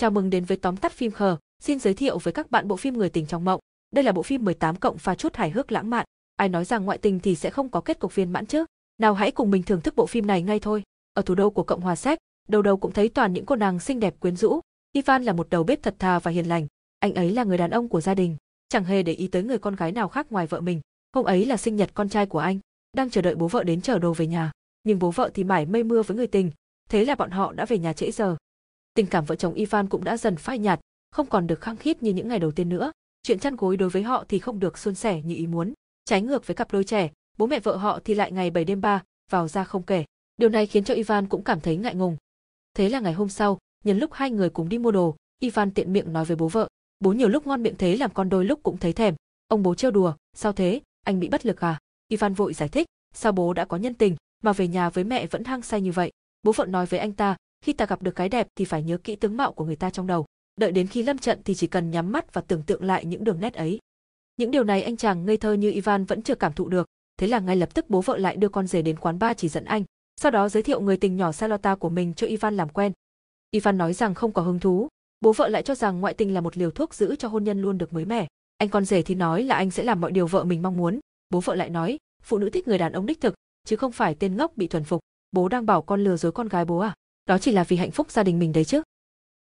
Chào mừng đến với tóm tắt phim khờ, xin giới thiệu với các bạn bộ phim Người tình trong mộng. Đây là bộ phim 18 cộng pha chút hài hước lãng mạn. Ai nói rằng ngoại tình thì sẽ không có kết cục viên mãn chứ? Nào hãy cùng mình thưởng thức bộ phim này ngay thôi. Ở thủ đô của Cộng hòa Séc, đầu đầu cũng thấy toàn những cô nàng xinh đẹp quyến rũ. Ivan là một đầu bếp thật thà và hiền lành. Anh ấy là người đàn ông của gia đình, chẳng hề để ý tới người con gái nào khác ngoài vợ mình. Hôm ấy là sinh nhật con trai của anh, đang chờ đợi bố vợ đến chở đồ về nhà. Nhưng bố vợ thì mải mây mưa với người tình, thế là bọn họ đã về nhà trễ giờ tình cảm vợ chồng Ivan cũng đã dần phai nhạt, không còn được khăng khít như những ngày đầu tiên nữa. Chuyện chăn gối đối với họ thì không được suôn sẻ như ý muốn. Trái ngược với cặp đôi trẻ, bố mẹ vợ họ thì lại ngày bảy đêm ba, vào ra không kể. Điều này khiến cho Ivan cũng cảm thấy ngại ngùng. Thế là ngày hôm sau, nhân lúc hai người cùng đi mua đồ, Ivan tiện miệng nói với bố vợ, bố nhiều lúc ngon miệng thế làm con đôi lúc cũng thấy thèm. Ông bố trêu đùa, sao thế, anh bị bất lực à? Ivan vội giải thích, sao bố đã có nhân tình, mà về nhà với mẹ vẫn hăng say như vậy. Bố vợ nói với anh ta, khi ta gặp được cái đẹp thì phải nhớ kỹ tướng mạo của người ta trong đầu đợi đến khi lâm trận thì chỉ cần nhắm mắt và tưởng tượng lại những đường nét ấy những điều này anh chàng ngây thơ như ivan vẫn chưa cảm thụ được thế là ngay lập tức bố vợ lại đưa con rể đến quán bar chỉ dẫn anh sau đó giới thiệu người tình nhỏ salota của mình cho ivan làm quen ivan nói rằng không có hứng thú bố vợ lại cho rằng ngoại tình là một liều thuốc giữ cho hôn nhân luôn được mới mẻ anh con rể thì nói là anh sẽ làm mọi điều vợ mình mong muốn bố vợ lại nói phụ nữ thích người đàn ông đích thực chứ không phải tên ngốc bị thuần phục bố đang bảo con lừa dối con gái bố à đó chỉ là vì hạnh phúc gia đình mình đấy chứ.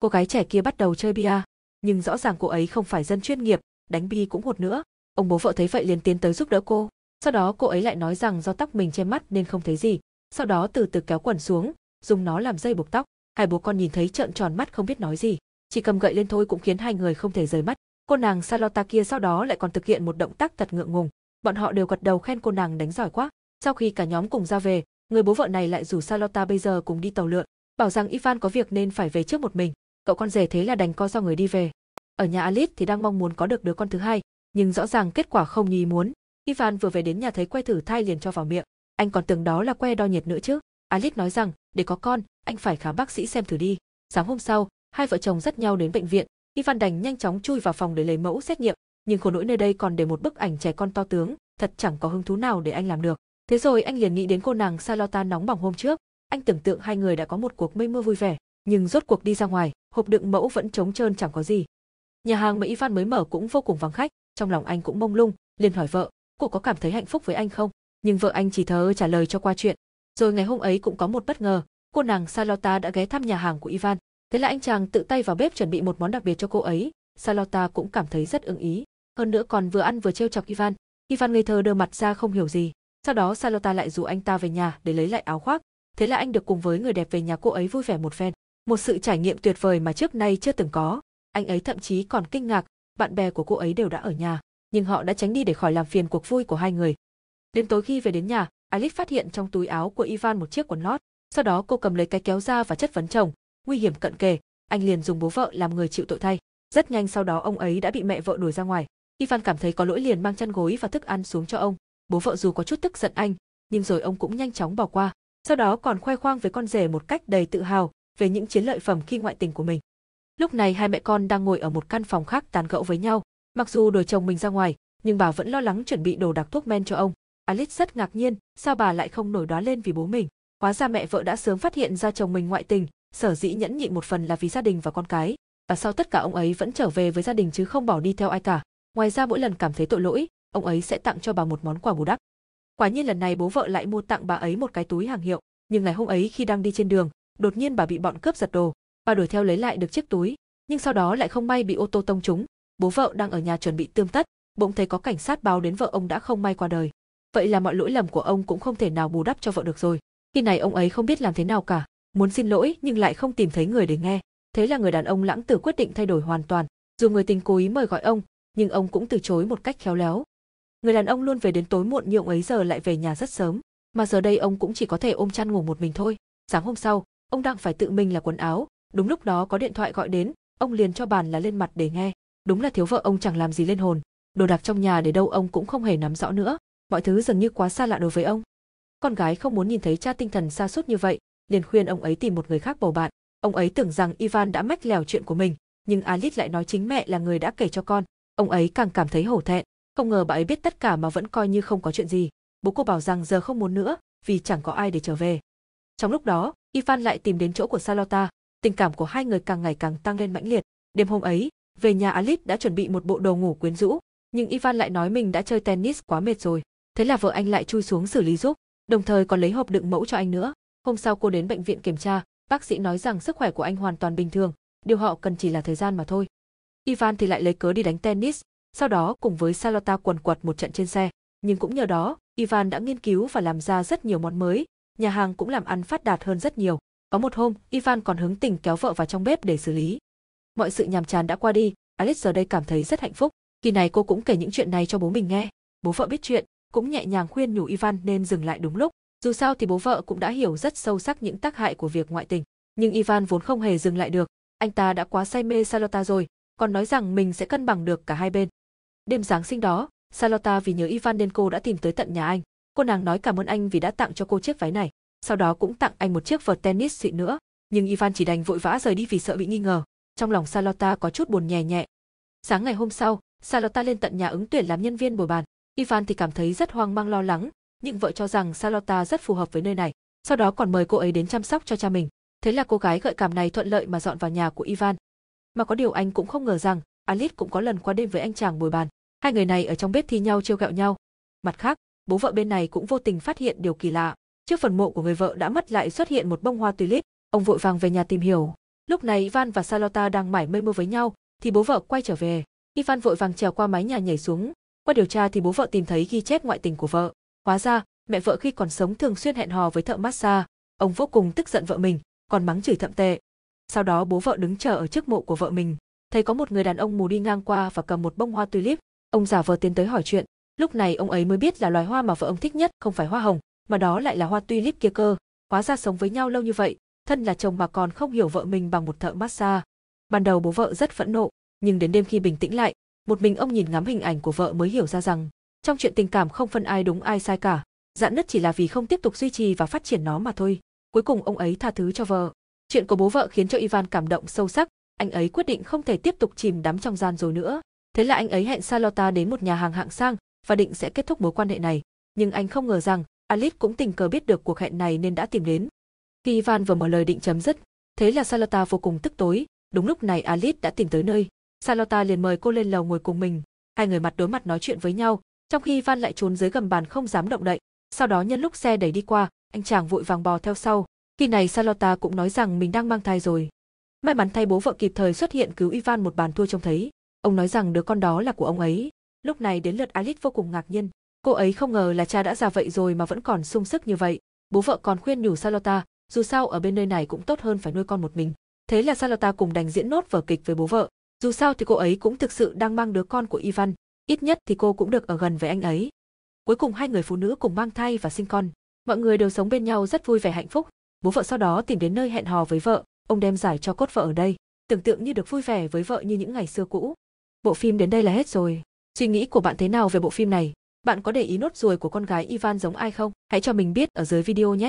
Cô gái trẻ kia bắt đầu chơi bia, nhưng rõ ràng cô ấy không phải dân chuyên nghiệp, đánh bi cũng hột nữa. Ông bố vợ thấy vậy liền tiến tới giúp đỡ cô. Sau đó cô ấy lại nói rằng do tóc mình che mắt nên không thấy gì, sau đó từ từ kéo quần xuống, dùng nó làm dây buộc tóc. Hai bố con nhìn thấy trợn tròn mắt không biết nói gì, chỉ cầm gậy lên thôi cũng khiến hai người không thể rời mắt. Cô nàng Salota kia sau đó lại còn thực hiện một động tác thật ngượng ngùng, bọn họ đều gật đầu khen cô nàng đánh giỏi quá. Sau khi cả nhóm cùng ra về, người bố vợ này lại rủ Salota bây giờ cùng đi tàu lượn, bảo rằng Ivan có việc nên phải về trước một mình, cậu con rể thế là đành co do người đi về. Ở nhà Alice thì đang mong muốn có được đứa con thứ hai, nhưng rõ ràng kết quả không như ý muốn. Ivan vừa về đến nhà thấy que thử thai liền cho vào miệng, anh còn tưởng đó là que đo nhiệt nữa chứ. Alice nói rằng, để có con, anh phải khám bác sĩ xem thử đi. Sáng hôm sau, hai vợ chồng dắt nhau đến bệnh viện, Ivan đành nhanh chóng chui vào phòng để lấy mẫu xét nghiệm, nhưng khổ nỗi nơi đây còn để một bức ảnh trẻ con to tướng, thật chẳng có hứng thú nào để anh làm được. Thế rồi anh liền nghĩ đến cô nàng Salota nóng bỏng hôm trước, anh tưởng tượng hai người đã có một cuộc mây mưa vui vẻ, nhưng rốt cuộc đi ra ngoài, hộp đựng mẫu vẫn trống trơn chẳng có gì. Nhà hàng mà Ivan mới mở cũng vô cùng vắng khách, trong lòng anh cũng mông lung, liền hỏi vợ, cô có cảm thấy hạnh phúc với anh không? Nhưng vợ anh chỉ thờ trả lời cho qua chuyện. Rồi ngày hôm ấy cũng có một bất ngờ, cô nàng Salota đã ghé thăm nhà hàng của Ivan, thế là anh chàng tự tay vào bếp chuẩn bị một món đặc biệt cho cô ấy, Salota cũng cảm thấy rất ưng ý, hơn nữa còn vừa ăn vừa trêu chọc Ivan. Ivan ngây thơ đưa mặt ra không hiểu gì, sau đó Salota lại rủ anh ta về nhà để lấy lại áo khoác, thế là anh được cùng với người đẹp về nhà cô ấy vui vẻ một phen. Một sự trải nghiệm tuyệt vời mà trước nay chưa từng có. Anh ấy thậm chí còn kinh ngạc, bạn bè của cô ấy đều đã ở nhà, nhưng họ đã tránh đi để khỏi làm phiền cuộc vui của hai người. Đến tối khi về đến nhà, Alice phát hiện trong túi áo của Ivan một chiếc quần lót, sau đó cô cầm lấy cái kéo ra và chất vấn chồng, nguy hiểm cận kề, anh liền dùng bố vợ làm người chịu tội thay. Rất nhanh sau đó ông ấy đã bị mẹ vợ đuổi ra ngoài. Ivan cảm thấy có lỗi liền mang chăn gối và thức ăn xuống cho ông. Bố vợ dù có chút tức giận anh, nhưng rồi ông cũng nhanh chóng bỏ qua sau đó còn khoe khoang với con rể một cách đầy tự hào về những chiến lợi phẩm khi ngoại tình của mình. Lúc này hai mẹ con đang ngồi ở một căn phòng khác tán gẫu với nhau, mặc dù đuổi chồng mình ra ngoài, nhưng bà vẫn lo lắng chuẩn bị đồ đặc thuốc men cho ông. Alice rất ngạc nhiên, sao bà lại không nổi đoá lên vì bố mình. Hóa ra mẹ vợ đã sớm phát hiện ra chồng mình ngoại tình, sở dĩ nhẫn nhịn một phần là vì gia đình và con cái. Và sau tất cả ông ấy vẫn trở về với gia đình chứ không bỏ đi theo ai cả. Ngoài ra mỗi lần cảm thấy tội lỗi, ông ấy sẽ tặng cho bà một món quà bù đắp. Quả nhiên lần này bố vợ lại mua tặng bà ấy một cái túi hàng hiệu, nhưng ngày hôm ấy khi đang đi trên đường, đột nhiên bà bị bọn cướp giật đồ, bà đuổi theo lấy lại được chiếc túi, nhưng sau đó lại không may bị ô tô tông trúng. Bố vợ đang ở nhà chuẩn bị tươm tất, bỗng thấy có cảnh sát báo đến vợ ông đã không may qua đời. Vậy là mọi lỗi lầm của ông cũng không thể nào bù đắp cho vợ được rồi. Khi này ông ấy không biết làm thế nào cả, muốn xin lỗi nhưng lại không tìm thấy người để nghe. Thế là người đàn ông lãng tử quyết định thay đổi hoàn toàn. Dù người tình cố ý mời gọi ông, nhưng ông cũng từ chối một cách khéo léo. Người đàn ông luôn về đến tối muộn như ông ấy giờ lại về nhà rất sớm, mà giờ đây ông cũng chỉ có thể ôm chăn ngủ một mình thôi. Sáng hôm sau, ông đang phải tự mình là quần áo, đúng lúc đó có điện thoại gọi đến, ông liền cho bàn là lên mặt để nghe. Đúng là thiếu vợ ông chẳng làm gì lên hồn, đồ đạc trong nhà để đâu ông cũng không hề nắm rõ nữa, mọi thứ dường như quá xa lạ đối với ông. Con gái không muốn nhìn thấy cha tinh thần xa suốt như vậy, liền khuyên ông ấy tìm một người khác bầu bạn. Ông ấy tưởng rằng Ivan đã mách lèo chuyện của mình, nhưng Alice lại nói chính mẹ là người đã kể cho con. Ông ấy càng cảm thấy hổ thẹn, không ngờ bà ấy biết tất cả mà vẫn coi như không có chuyện gì. Bố cô bảo rằng giờ không muốn nữa, vì chẳng có ai để trở về. Trong lúc đó, Ivan lại tìm đến chỗ của Salota, tình cảm của hai người càng ngày càng tăng lên mãnh liệt. Đêm hôm ấy, về nhà Alice đã chuẩn bị một bộ đồ ngủ quyến rũ, nhưng Ivan lại nói mình đã chơi tennis quá mệt rồi. Thế là vợ anh lại chui xuống xử lý giúp, đồng thời còn lấy hộp đựng mẫu cho anh nữa. Hôm sau cô đến bệnh viện kiểm tra, bác sĩ nói rằng sức khỏe của anh hoàn toàn bình thường, điều họ cần chỉ là thời gian mà thôi. Ivan thì lại lấy cớ đi đánh tennis, sau đó cùng với Salota quần quật một trận trên xe, nhưng cũng nhờ đó, Ivan đã nghiên cứu và làm ra rất nhiều món mới, nhà hàng cũng làm ăn phát đạt hơn rất nhiều. Có một hôm, Ivan còn hứng tình kéo vợ vào trong bếp để xử lý. Mọi sự nhàm chán đã qua đi, Alice giờ đây cảm thấy rất hạnh phúc. kỳ này cô cũng kể những chuyện này cho bố mình nghe. Bố vợ biết chuyện, cũng nhẹ nhàng khuyên nhủ Ivan nên dừng lại đúng lúc. Dù sao thì bố vợ cũng đã hiểu rất sâu sắc những tác hại của việc ngoại tình. Nhưng Ivan vốn không hề dừng lại được, anh ta đã quá say mê Salota rồi, còn nói rằng mình sẽ cân bằng được cả hai bên. Đêm Giáng sinh đó, Salota vì nhớ Ivan nên cô đã tìm tới tận nhà anh. Cô nàng nói cảm ơn anh vì đã tặng cho cô chiếc váy này, sau đó cũng tặng anh một chiếc vợt tennis xịn nữa. Nhưng Ivan chỉ đành vội vã rời đi vì sợ bị nghi ngờ. Trong lòng Salota có chút buồn nhẹ nhẹ. Sáng ngày hôm sau, Salota lên tận nhà ứng tuyển làm nhân viên bồi bàn. Ivan thì cảm thấy rất hoang mang lo lắng, nhưng vợ cho rằng Salota rất phù hợp với nơi này. Sau đó còn mời cô ấy đến chăm sóc cho cha mình. Thế là cô gái gợi cảm này thuận lợi mà dọn vào nhà của Ivan. Mà có điều anh cũng không ngờ rằng, Alice cũng có lần qua đêm với anh chàng bồi bàn. Hai người này ở trong bếp thi nhau trêu ghẹo nhau. Mặt khác, bố vợ bên này cũng vô tình phát hiện điều kỳ lạ, trước phần mộ của người vợ đã mất lại xuất hiện một bông hoa tulip, ông vội vàng về nhà tìm hiểu. Lúc này Ivan và Salota đang mải mê mưa với nhau, thì bố vợ quay trở về. Ivan vội vàng trèo qua mái nhà nhảy xuống. Qua điều tra thì bố vợ tìm thấy ghi chép ngoại tình của vợ. Hóa ra, mẹ vợ khi còn sống thường xuyên hẹn hò với thợ massage. Ông vô cùng tức giận vợ mình, còn mắng chửi thậm tệ. Sau đó bố vợ đứng chờ ở trước mộ của vợ mình, thấy có một người đàn ông mù đi ngang qua và cầm một bông hoa tulip, Ông già vờ tiến tới hỏi chuyện, lúc này ông ấy mới biết là loài hoa mà vợ ông thích nhất không phải hoa hồng, mà đó lại là hoa tulip kia cơ. Hóa ra sống với nhau lâu như vậy, thân là chồng mà còn không hiểu vợ mình bằng một thợ massage. Ban đầu bố vợ rất phẫn nộ, nhưng đến đêm khi bình tĩnh lại, một mình ông nhìn ngắm hình ảnh của vợ mới hiểu ra rằng, trong chuyện tình cảm không phân ai đúng ai sai cả, dạn nứt chỉ là vì không tiếp tục duy trì và phát triển nó mà thôi. Cuối cùng ông ấy tha thứ cho vợ. Chuyện của bố vợ khiến cho Ivan cảm động sâu sắc, anh ấy quyết định không thể tiếp tục chìm đắm trong gian rồi nữa. Thế là anh ấy hẹn Salota đến một nhà hàng hạng sang và định sẽ kết thúc mối quan hệ này, nhưng anh không ngờ rằng Alice cũng tình cờ biết được cuộc hẹn này nên đã tìm đến. Khi Ivan vừa mở lời định chấm dứt, thế là Salota vô cùng tức tối, đúng lúc này Alice đã tìm tới nơi. Salota liền mời cô lên lầu ngồi cùng mình, hai người mặt đối mặt nói chuyện với nhau, trong khi Ivan lại trốn dưới gầm bàn không dám động đậy. Sau đó nhân lúc xe đẩy đi qua, anh chàng vội vàng bò theo sau. Khi này Salota cũng nói rằng mình đang mang thai rồi. May mắn thay bố vợ kịp thời xuất hiện cứu Ivan một bàn thua trông thấy. Ông nói rằng đứa con đó là của ông ấy. Lúc này đến lượt Alice vô cùng ngạc nhiên. Cô ấy không ngờ là cha đã già vậy rồi mà vẫn còn sung sức như vậy. Bố vợ còn khuyên nhủ Salota, dù sao ở bên nơi này cũng tốt hơn phải nuôi con một mình. Thế là Salota cùng đành diễn nốt vở kịch với bố vợ. Dù sao thì cô ấy cũng thực sự đang mang đứa con của Ivan, ít nhất thì cô cũng được ở gần với anh ấy. Cuối cùng hai người phụ nữ cùng mang thai và sinh con. Mọi người đều sống bên nhau rất vui vẻ hạnh phúc. Bố vợ sau đó tìm đến nơi hẹn hò với vợ, ông đem giải cho cốt vợ ở đây, tưởng tượng như được vui vẻ với vợ như những ngày xưa cũ. Bộ phim đến đây là hết rồi. Suy nghĩ của bạn thế nào về bộ phim này? Bạn có để ý nốt ruồi của con gái Ivan giống ai không? Hãy cho mình biết ở dưới video nhé.